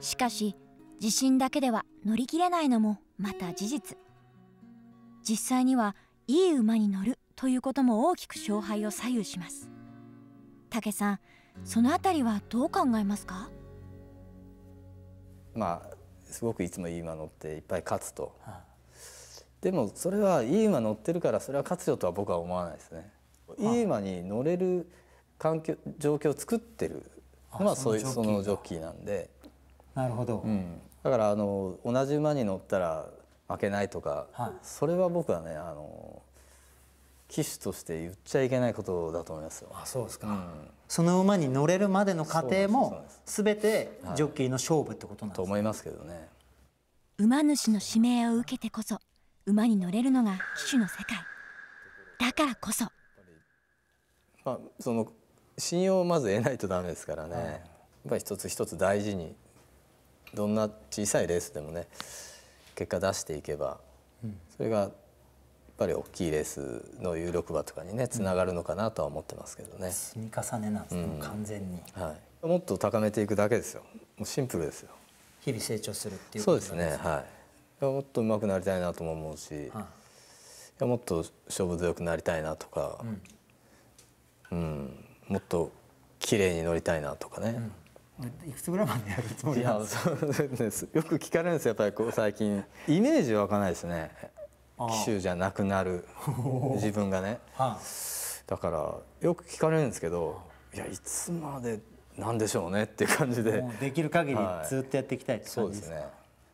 しかし地震だけでは乗り切れないのもまた事実実際にはいい馬に乗るということも大きく勝敗を左右します武さんそのあたりはどう考えますかまあすごくいつもいい馬乗っていっぱい勝つと、はあ、でもそれはいい馬乗ってるからそれは勝つよとは僕は思わないですね、はあ、いい馬に乗れる環境状況を作ってるまあそういうそのジョッキーなんでなるほど、うん、だからあの同じ馬に乗ったら負けないとか、はい、それは僕はねあの騎手として言っちゃいけないことだと思いますよ。あそうですか、うん、その馬に乗れるまでの過程も全てジョッキーの勝負ってことなんです、か、はい、と思いますけどね。馬主の指名を受けてこそ馬に乗れるのが騎手の世界だからこそ、まあ、その信用をまず得ないとダメですからね、はい、やっぱり一つ一つ大事にどんな小さいレースでもね結果出していけば、それがやっぱり大きいレースの有力馬とかにねつながるのかなとは思ってますけどね。積み重ねなんですね、うん、完全に、はい、もっと高めていくだけですよもうシンプルですよ。日々成長するっていうそうですねはいもっと上手くなりたいなとも思うし、はあ、もっと勝負強くなりたいなとか、うん、うん、もっと綺麗に乗りたいなとかね、うんいくつぐらいまでやるつもりなんですかよく聞かれるんですやっぱりこう最近イメージわかないですね機種じゃなくなる 自分がね、はあ、だからよく聞かれるんですけどいやいつまでなんでしょうねっていう感じでできる限りずっとやっていきたいって感じですね、はい、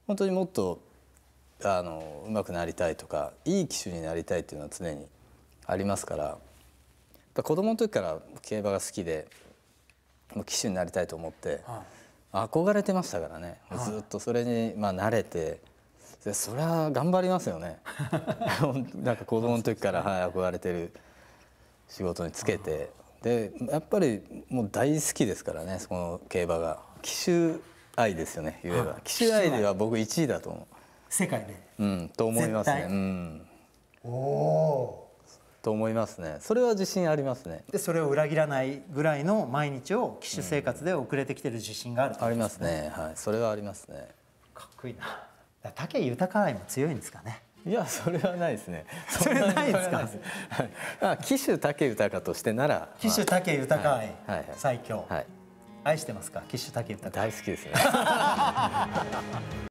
本当にもっとあの上手くなりたいとかいい機種になりたいっていうのは常にありますから子供の時から競馬が好きでもう騎手になりたいと思って、憧れてましたからね、ずっとそれにまあ慣れてでそれは頑張りますよね なんか子供の時から、はい、憧れてる仕事につけてでやっぱりもう大好きですからねその競馬が騎手愛ですよね言えば騎手愛では僕1位だと思う世界でうんと思いますねうんおと思いますねそれは自信ありますねでそれを裏切らないぐらいの毎日を機種生活で遅れてきてる自信がある、ねうん、ありますねはいそれはありますねかっこいいな竹豊愛も強いんですかねいやそれはないですね。それないですか。あ騎手武豊としてなら。騎手竹豊愛、はい最強、はい。愛してますか騎手竹豊。大好きですね。